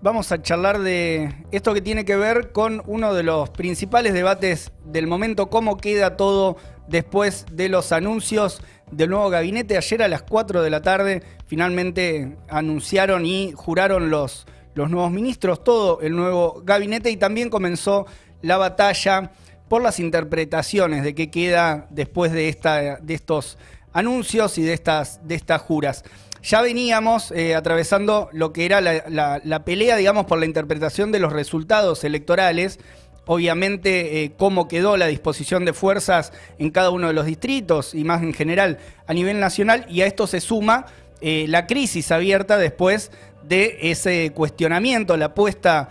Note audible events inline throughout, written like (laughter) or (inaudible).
vamos a charlar de esto que tiene que ver con uno de los principales debates del momento, cómo queda todo después de los anuncios del nuevo gabinete. Ayer a las 4 de la tarde finalmente anunciaron y juraron los, los nuevos ministros, todo el nuevo gabinete y también comenzó la batalla por las interpretaciones de qué queda después de, esta, de estos anuncios y de estas, de estas juras ya veníamos eh, atravesando lo que era la, pelea, digamos, por la interpretación de los resultados electorales. Obviamente, eh, cómo quedó la disposición de fuerzas en cada uno de los distritos y más en general a nivel nacional. Y a esto se suma eh, la crisis abierta después de ese cuestionamiento, la puesta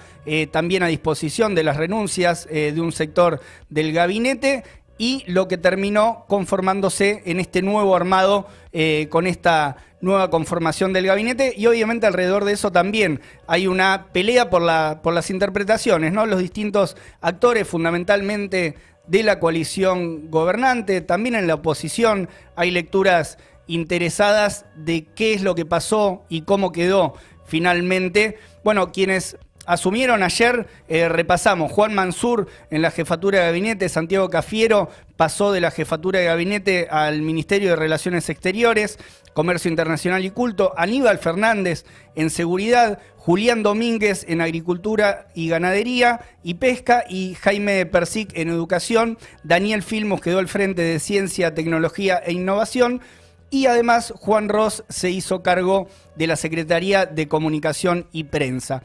también a disposición de las renuncias de un sector del gabinete y lo que terminó conformándose en este nuevo armado eh, con esta nueva conformación del gabinete y obviamente alrededor de eso también hay una pelea por, la, por las interpretaciones, ¿no? Los distintos actores fundamentalmente de la coalición gobernante, también en la oposición hay lecturas interesadas de qué es lo que pasó y cómo quedó finalmente. Bueno, quienes asumieron ayer, eh, repasamos, Juan Mansur en la jefatura de gabinete, Santiago Cafiero pasó de la jefatura de gabinete al Ministerio de Relaciones Exteriores, Comercio Internacional y Culto, Aníbal Fernández en Seguridad, Julián Domínguez en Agricultura y Ganadería y Pesca y Jaime Persic en Educación, Daniel Filmos quedó al frente de Ciencia, Tecnología e Innovación. Y además Juan Ross se hizo cargo de la Secretaría de Comunicación y Prensa.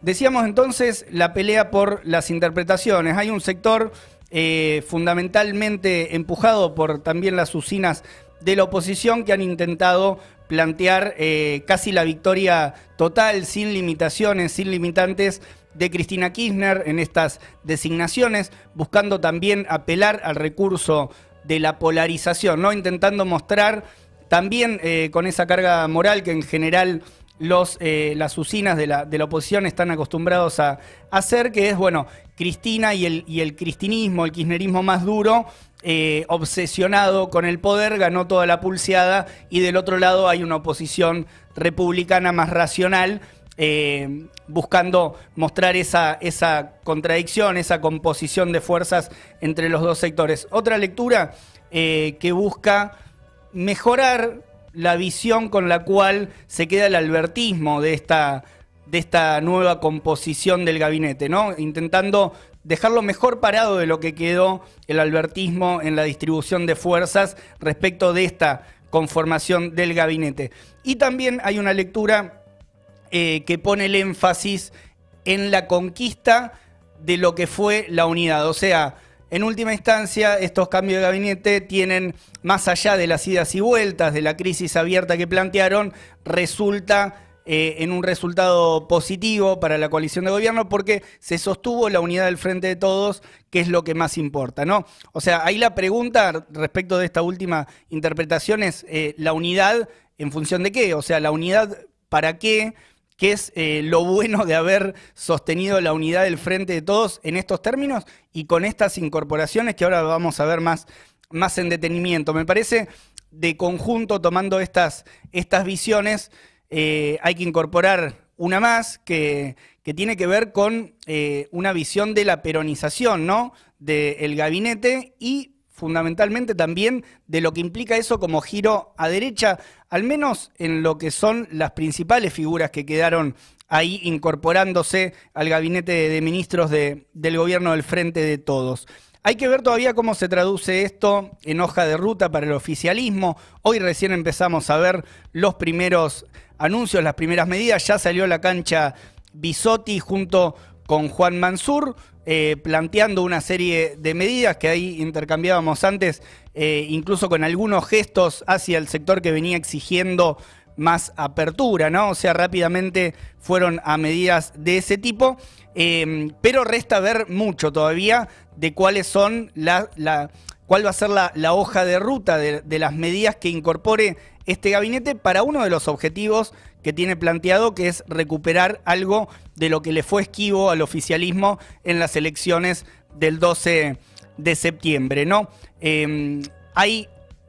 Decíamos entonces la pelea por las interpretaciones. Hay un sector eh, fundamentalmente empujado por también las usinas de la oposición que han intentado plantear eh, casi la victoria total, sin limitaciones, sin limitantes de Cristina Kirchner en estas designaciones, buscando también apelar al recurso de la polarización, ¿no? Intentando mostrar también eh, con esa carga moral que en general eh, las usinas de la, de la, oposición están acostumbrados a, hacer, que es, bueno, Cristina y el, y el cristinismo, el kirchnerismo más duro, eh, obsesionado con el poder, ganó toda la pulseada y del otro lado hay una oposición republicana más racional. Eh, buscando mostrar esa, esa contradicción, esa composición de fuerzas entre los dos sectores. Otra lectura que busca mejorar la visión con la cual se queda el albertismo de esta, de esta nueva composición del gabinete, ¿no? Intentando dejarlo mejor parado de lo que quedó el albertismo en la distribución de fuerzas respecto de esta conformación del gabinete. Y también hay una lectura eh, que pone el énfasis en la conquista de lo que fue la unidad, o sea, en última instancia, estos cambios de gabinete tienen, más allá de las idas y vueltas, de la crisis abierta que plantearon, resulta eh, en un resultado positivo para la coalición de gobierno porque se sostuvo la unidad del frente de todos, que es lo que más importa, ¿no? O sea, ahí la pregunta respecto de esta última interpretación es eh, la unidad en función de qué, o sea, la unidad para qué que es eh, lo bueno de haber sostenido la unidad del frente de todos en estos términos y con estas incorporaciones que ahora vamos a ver más, más en detenimiento. Me parece de conjunto, tomando estas, estas visiones, eh, hay que incorporar una más que, tiene que ver con eh, una visión de la peronización ¿no? del gabinete y fundamentalmente también de lo que implica eso como giro a derecha, al menos en lo que son las principales figuras que quedaron ahí incorporándose al gabinete de ministros del gobierno del Frente de Todos. Hay que ver todavía cómo se traduce esto en hoja de ruta para el oficialismo. Hoy recién empezamos a ver los primeros anuncios, las primeras medidas. Ya salió la cancha Bisotti junto con Juan Mansur. Eh, planteando una serie de medidas que ahí intercambiábamos antes, eh, incluso con algunos gestos hacia el sector que venía exigiendo más apertura, ¿no? O sea, rápidamente fueron a medidas de ese tipo, em, pero resta ver mucho todavía de cuáles son la cuál va a ser la, hoja de ruta de, de, las medidas que incorpore este gabinete para uno de los objetivos que tiene planteado, que es recuperar algo de lo que le fue esquivo al oficialismo en las elecciones del 12 de septiembre. ¿no? Em, hay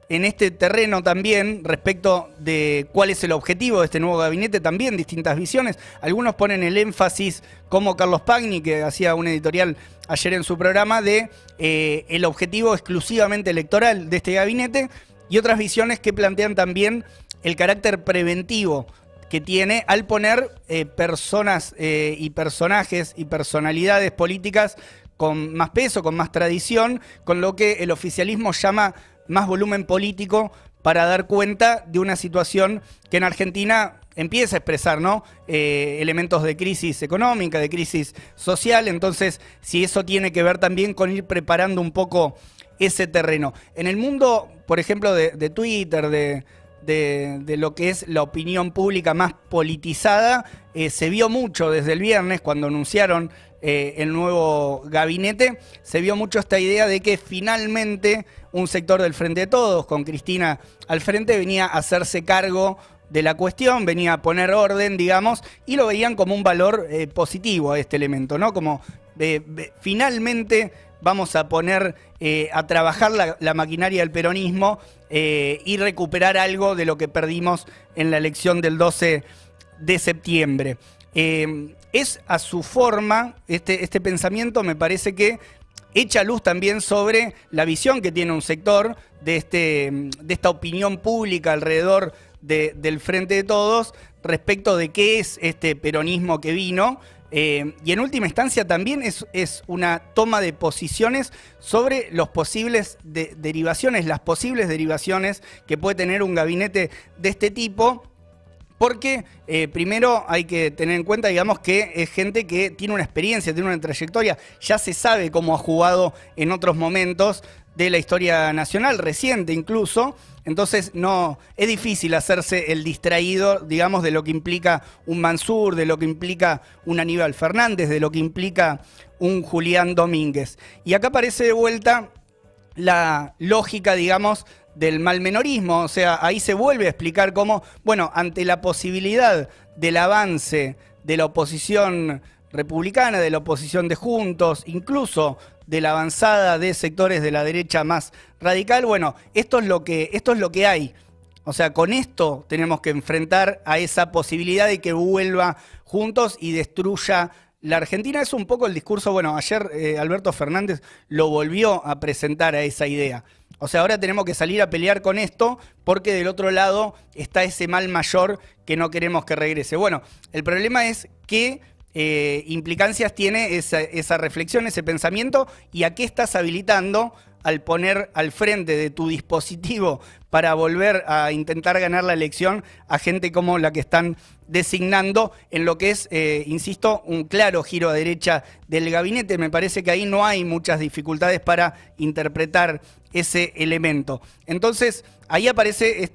en este terreno también respecto de cuál es el objetivo de este nuevo gabinete, también distintas visiones. Algunos ponen el énfasis, como Carlos Pagni, que hacía un editorial ayer en su programa, de eh, el objetivo exclusivamente electoral de este gabinete, y otras visiones que plantean también el carácter preventivo que tiene al poner eh, personas eh, y personajes y personalidades políticas con más peso, con más tradición, con lo que el oficialismo llama más volumen político para dar cuenta de una situación que en Argentina empieza a expresar ¿no? Eh, elementos de crisis económica, de crisis social, entonces si eso tiene que ver también con ir preparando un poco ese terreno. En el mundo, por ejemplo, de Twitter, de, de, lo que es la opinión pública más politizada. Eh, se vio mucho desde el viernes, cuando anunciaron eh, el nuevo gabinete, se vio mucho esta idea de que finalmente un sector del Frente de Todos, con Cristina al frente, venía a hacerse cargo de la cuestión, venía a poner orden, digamos, y lo veían como un valor eh, positivo a este elemento, ¿no? Como finalmente vamos a poner a trabajar la, maquinaria del peronismo eh, y recuperar algo de lo que perdimos en la elección del 12 de septiembre. Em, es a su forma, este, este, pensamiento me parece que echa luz también sobre la visión que tiene un sector de, este, em, esta opinión pública alrededor del Frente de Todos respecto de qué es este peronismo que vino eh, y en última instancia también es, una toma de posiciones sobre los posibles derivaciones, las posibles derivaciones que puede tener un gabinete de este tipo. Porque eh, primero hay que tener en cuenta, digamos, que es gente que tiene una experiencia, tiene una trayectoria, ya se sabe cómo ha jugado en otros momentos, de la historia nacional, reciente incluso. Entonces, no, es difícil hacerse el distraído, digamos, de lo que implica un Mansur, de lo que implica un Aníbal Fernández, de lo que implica un Julián Domínguez. Y acá aparece de vuelta la lógica, digamos, del malmenorismo, O sea, ahí se vuelve a explicar cómo, bueno, ante la posibilidad del avance de la oposición republicana, de la oposición de Juntos, incluso de la avanzada de sectores de la derecha más radical. Bueno, esto es lo que, esto es lo que hay. O sea, con esto tenemos que enfrentar a esa posibilidad de que vuelva juntos y destruya la Argentina. Es un poco el discurso, bueno, ayer eh, Alberto Fernández lo volvió a presentar a esa idea. O sea, ahora tenemos que salir a pelear con esto porque del otro lado está ese mal mayor que no queremos que regrese. Bueno, el problema es que eh, implicancias tiene esa, esa reflexión, ese pensamiento y a qué estás habilitando al poner al frente de tu dispositivo para volver a intentar ganar la elección a gente como la que están designando en lo que es, eh, insisto, un claro giro a derecha del gabinete. Me parece que ahí no hay muchas dificultades para interpretar ese elemento. Entonces, ahí aparecen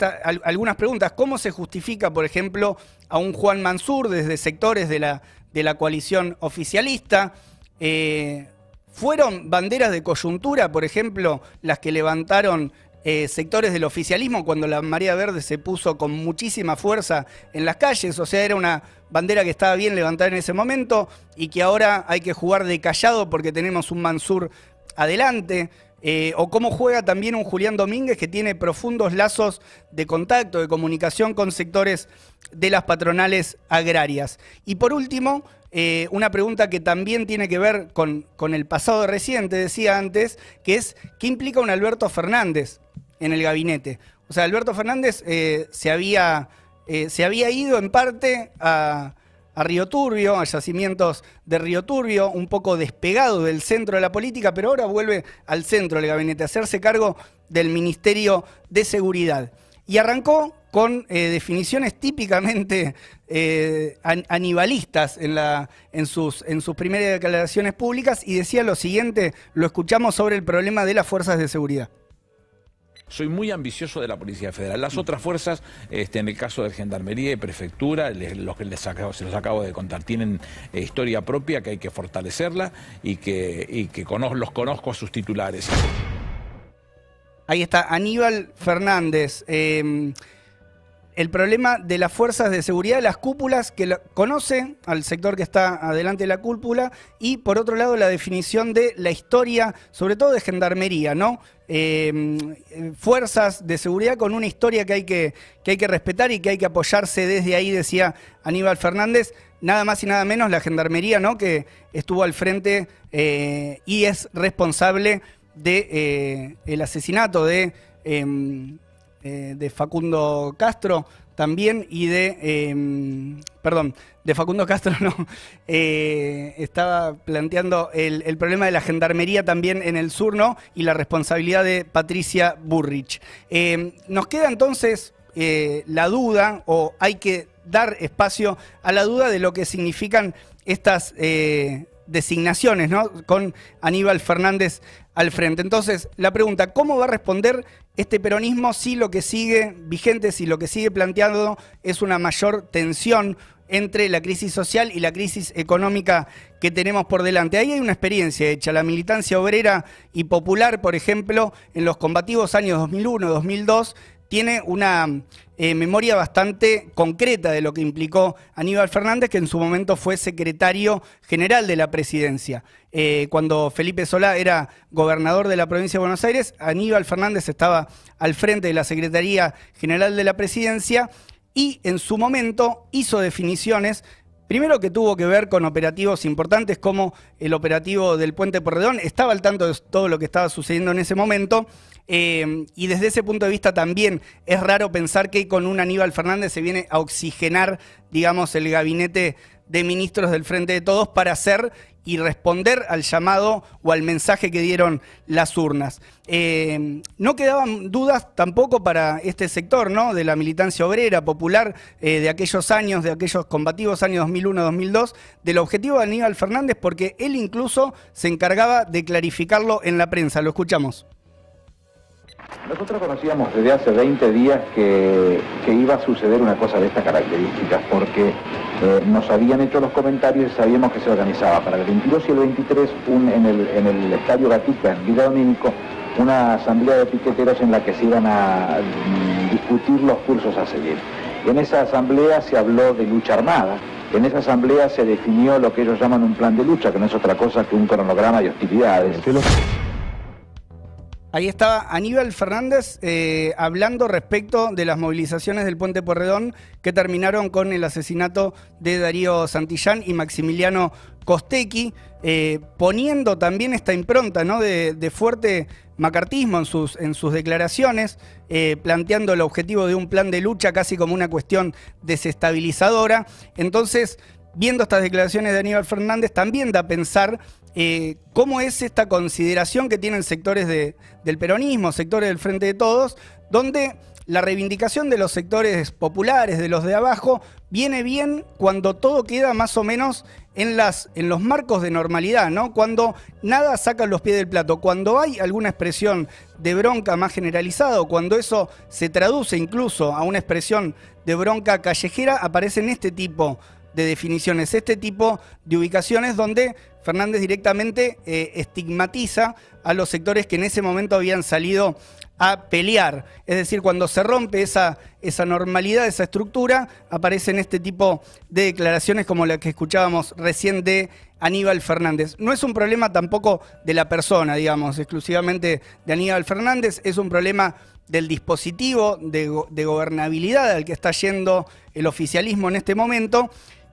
algunas preguntas. ¿Cómo se justifica, por ejemplo, a un Juan Mansur desde sectores de la, de la coalición oficialista? Eh, ¿Fueron banderas de coyuntura, por ejemplo, las que levantaron eh, sectores del oficialismo cuando la María Verde se puso con muchísima fuerza en las calles, o sea, era una bandera que estaba bien levantada en ese momento y que ahora hay que jugar de callado porque tenemos un Mansur adelante. Eh, o cómo juega también un Julián Domínguez que tiene profundos lazos de contacto, de comunicación con sectores de las patronales agrarias. Y por último, eh, una pregunta que también tiene que ver con, el pasado reciente, decía antes, que es, ¿qué implica un Alberto Fernández en el gabinete? O sea, Alberto Fernández eh, se, había, eh, se había ido en parte a a Río Turbio, a yacimientos de Río Turbio, un poco despegado del centro de la política, pero ahora vuelve al centro del gabinete, a hacerse cargo del Ministerio de Seguridad y arrancó con eh, definiciones típicamente eh, anibalistas en, la, en, sus, en sus primeras declaraciones públicas y decía lo siguiente, lo escuchamos sobre el problema de las fuerzas de seguridad soy muy ambicioso de la Policía Federal. Las otras fuerzas, este, en el caso de Gendarmería y Prefectura, los que les acabo, se los acabo de contar, tienen eh, historia propia que hay que fortalecerla y que, que los conozco a sus titulares. Ahí está, Aníbal Fernández. Em, el problema de las fuerzas de seguridad, las cúpulas, que conoce al sector que está adelante de la cúpula, y por otro lado la definición de la historia, sobre todo de gendarmería, ¿no? Em, fuerzas de seguridad con una historia que hay que, hay que respetar y que hay que apoyarse desde ahí, decía Aníbal Fernández nada más y nada menos la gendarmería, ¿no? Que estuvo al frente eh, y es responsable de eh, el asesinato de, em, eh, de, Facundo Castro también y de em, perdón de Facundo Castro (laughs) no eh, estaba planteando el, el, problema de la gendarmería también en el sur no y la responsabilidad de Patricia Burrich em, nos queda entonces la duda o hay que dar espacio a la duda de lo que significan estas designaciones, ¿no? Con Aníbal Fernández al frente. Entonces, la pregunta, ¿cómo va a responder este peronismo si lo que sigue vigente, si lo que sigue planteando es una mayor tensión entre la crisis social y la crisis económica que tenemos por delante. Ahí hay una experiencia hecha. La militancia obrera y popular, por ejemplo, en los combativos años 2001-2002, tiene una eh, memoria bastante concreta de lo que implicó Aníbal Fernández, que en su momento fue secretario general de la presidencia. Eh, cuando Felipe Solá era gobernador de la provincia de Buenos Aires, Aníbal Fernández estaba al frente de la Secretaría General de la Presidencia y en su momento hizo definiciones Primero que tuvo que ver con operativos importantes como el operativo del puente Porredón, estaba al tanto de todo lo que estaba sucediendo en ese momento eh, y desde ese punto de vista también es raro pensar que con un Aníbal Fernández se viene a oxigenar, digamos, el gabinete de ministros del Frente de Todos para hacer y responder al llamado o al mensaje que dieron las urnas. Eh, no quedaban dudas tampoco para este sector, ¿no? De la militancia obrera, popular, eh, de aquellos años, de aquellos combativos años 2001-2002, del objetivo de Aníbal Fernández, porque él incluso se encargaba de clarificarlo en la prensa. Lo escuchamos. Nosotros conocíamos desde hace 20 días que, que iba a suceder una cosa de estas características, porque eh, nos habían hecho los comentarios y sabíamos que se organizaba para el 22 y el 23 en, el, en, Estadio Gatica, en Villa Domínico, una asamblea de piqueteros en la que se iban a mm, discutir los cursos a seguir. En esa asamblea se habló de lucha armada, en esa asamblea se definió lo que ellos llaman un plan de lucha, que no es otra cosa que un cronograma de hostilidades. Ahí estaba Aníbal Fernández eh, hablando respecto de las movilizaciones del Puente Porredón que terminaron con el asesinato de Darío Santillán y Maximiliano Costequi, eh, poniendo también esta impronta de, fuerte macartismo en sus, declaraciones, eh, planteando el objetivo de un plan de lucha casi como una cuestión desestabilizadora. Entonces, viendo estas declaraciones de Aníbal Fernández, también da a pensar eh, cómo es esta consideración que tienen sectores del peronismo, sectores del Frente de Todos, donde la reivindicación de los sectores populares, de los de abajo, viene bien cuando todo queda más o menos en, los marcos de normalidad, Cuando nada saca los pies del plato, cuando hay alguna expresión de bronca más generalizada, cuando eso se traduce incluso a una expresión de bronca callejera, aparecen este tipo de definiciones, este tipo de ubicaciones donde Fernández directamente eh, estigmatiza a los sectores que en ese momento habían salido a pelear. Es decir, cuando se rompe esa, normalidad, esa estructura, aparecen este tipo de declaraciones como la que escuchábamos recién de Aníbal Fernández. No es un problema tampoco de la persona, digamos, exclusivamente de Aníbal Fernández, es un problema del dispositivo de, de gobernabilidad al que está yendo el oficialismo en este momento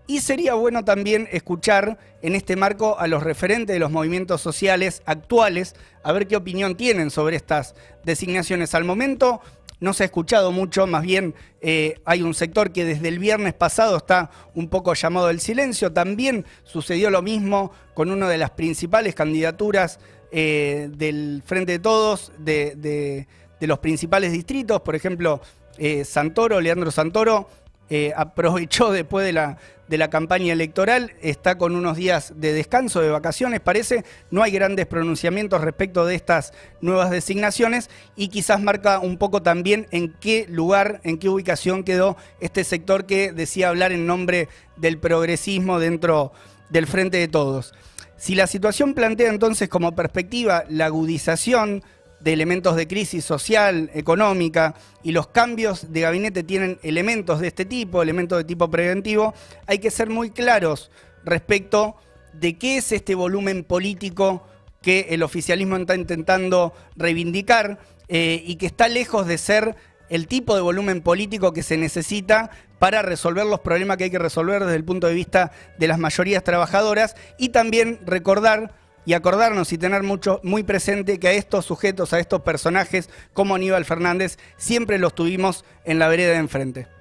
y sería bueno también escuchar en este marco a los referentes de los movimientos sociales actuales, a ver qué opinión tienen sobre estas designaciones. Al momento no se ha escuchado mucho, más bien eh, hay un sector que desde el viernes pasado está un poco llamado al silencio. También sucedió lo mismo con una de las principales candidaturas eh, del Frente de Todos, de, los principales distritos, por ejemplo, eh, Santoro, Leandro Santoro. aprovechó después de la, de la campaña electoral, está con unos días de descanso, de vacaciones, parece, no hay grandes pronunciamientos respecto de estas nuevas designaciones y quizás marca un poco también en qué lugar, en qué ubicación quedó este sector que decía hablar en nombre del progresismo dentro del Frente de Todos. Si la situación plantea entonces como perspectiva la agudización de elementos de crisis social, económica, y los cambios de gabinete tienen elementos de este tipo, elementos de tipo preventivo, hay que ser muy claros respecto de qué es este volumen político que el oficialismo está intentando reivindicar eh, y que está lejos de ser el tipo de volumen político que se necesita para resolver los problemas que hay que resolver desde el punto de vista de las mayorías trabajadoras y también recordar y acordarnos y tener mucho, muy presente que a estos sujetos, a estos personajes como Aníbal Fernández, siempre los tuvimos en la vereda de enfrente.